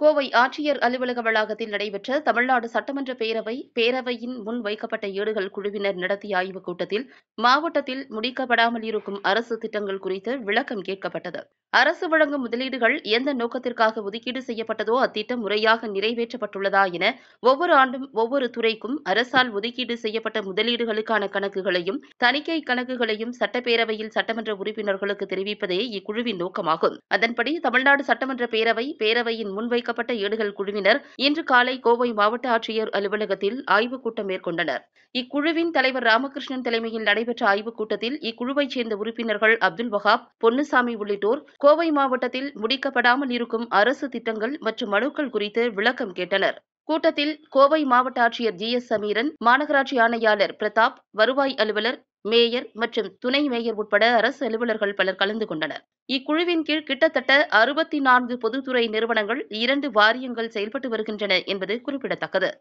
கோவை ஆட்சியர் அலுவலக வளாகத்தில் நடைபெற்ற தமிழ்நாடு சட்டமன்ற பேரவை பேரவையின் முன் வைக்கப்பட்ட ஏடுகள் குழுவினர் நடத்திய ஆய்வுக் கூட்டத்தில் மாவட்டத்தில் முடிக்கப்படாமல் இருக்கும் அரசு திட்டங்கள் குறித்து விளக்கம் கேட்கப்பட்டது அரசு வழங்கும் முதலீடுகள் எந்த நோக்கத்திற்காக ஒதுக்கீடு செய்யப்பட்டதோ அத்திட்டம் முறையாக நிறைவேற்றப்பட்டுள்ளதா என ஒவ்வொரு ஆண்டும் ஒவ்வொரு துறைக்கும் அரசால் ஒதுக்கீடு செய்யப்பட்ட முதலீடுகளுக்கான கணக்குகளையும் தணிக்கை கணக்குகளையும் சட்டப்பேரவையில் சட்டமன்ற உறுப்பினர்களுக்கு தெரிவிப்பதே இக்குழுவின் நோக்கமாகும் அதன்படி தமிழ்நாடு சட்டமன்ற பேரவை பேரவையின் முன்வைக்கப்பட்ட ஏடுகள் குழுவினர் இன்று காலை கோவை மாவட்ட ஆட்சியர் அலுவலகத்தில் ஆய்வுக் கூட்டம் மேற்கொண்டனர் இக்குழுவின் தலைவர் ராமகிருஷ்ணன் தலைமையில் நடைபெற்ற ஆய்வுக் கூட்டத்தில் இக்குழுவைச் சேர்ந்த உறுப்பினர்கள் அப்துல் வஹாப் பொன்னுசாமி உள்ளிட்டோர் கோவை மாவட்டத்தில் முடிக்கப்படாமல் இருக்கும் அரசு திட்டங்கள் மற்றும் மனுக்கள் குறித்து விளக்கம் கேட்டனர் கூட்டத்தில் கோவை மாவட்ட ஆட்சியர் ஜி எஸ் சமீரன் மாநகராட்சி ஆணையாளர் பிரதாப் வருவாய் அலுவலர் மேயர் மற்றும் துணை மேயர் உட்பட அரசு அலுவலர்கள் பலர் கலந்து கொண்டனர் இக்குழுவின் கீழ் கிட்டத்தட்ட அறுபத்தி நான்கு பொதுத்துறை நிறுவனங்கள் இரண்டு வாரியங்கள் செயல்பட்டு வருகின்றன என்பது குறிப்பிடத்தக்கது